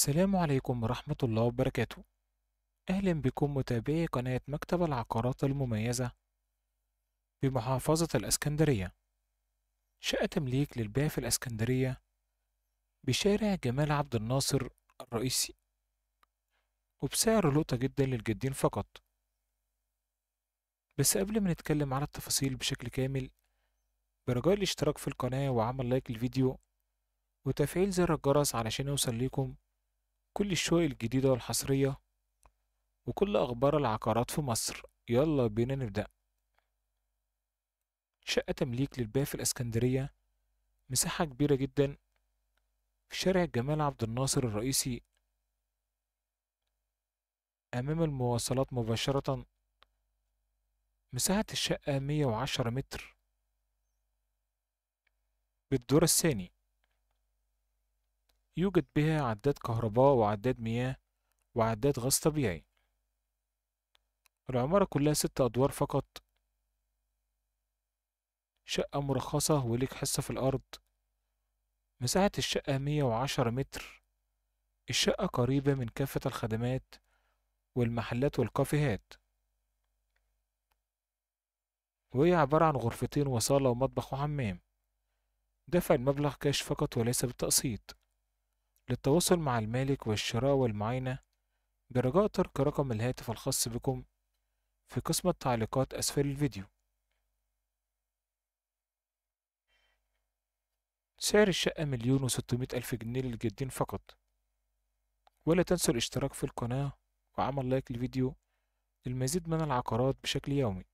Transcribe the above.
السلام عليكم ورحمة الله وبركاته أهلا بكم متابعي قناة مكتب العقارات المميزة بمحافظة الأسكندرية شقة تمليك للبيع في الأسكندرية بشارع جمال عبد الناصر الرئيسي وبسعر لقطة جدا للجدين فقط بس قبل ما نتكلم على التفاصيل بشكل كامل برجاء الاشتراك في القناة وعمل لايك للفيديو وتفعيل زر الجرس علشان يوصل لكم كل الشقق الجديدة والحصرية وكل أخبار العقارات في مصر يلا بينا نبدأ شقة تمليك للبيع في الإسكندرية مساحة كبيرة جدا في شارع جمال عبد الناصر الرئيسي أمام المواصلات مباشرة مساحة الشقة مية وعشرة متر بالدور الثاني يوجد بها عداد كهرباء وعداد مياه وعداد غاز طبيعي العمارة كلها ست أدوار فقط شقة مرخصة وليك حصة في الأرض مساحة الشقة مية وعشرة متر الشقة قريبة من كافة الخدمات والمحلات والكافيهات وهي عبارة عن غرفتين وصالة ومطبخ وحمام دفع المبلغ كاش فقط وليس بالتقسيط للتواصل مع المالك والشراء والمعاينة برجاء ترك رقم الهاتف الخاص بكم في قسم التعليقات أسفل الفيديو سعر الشقة مليون وستمائة ألف جنيه للجدين فقط ولا تنسوا الاشتراك في القناة وعمل لايك للفيديو للمزيد من العقارات بشكل يومي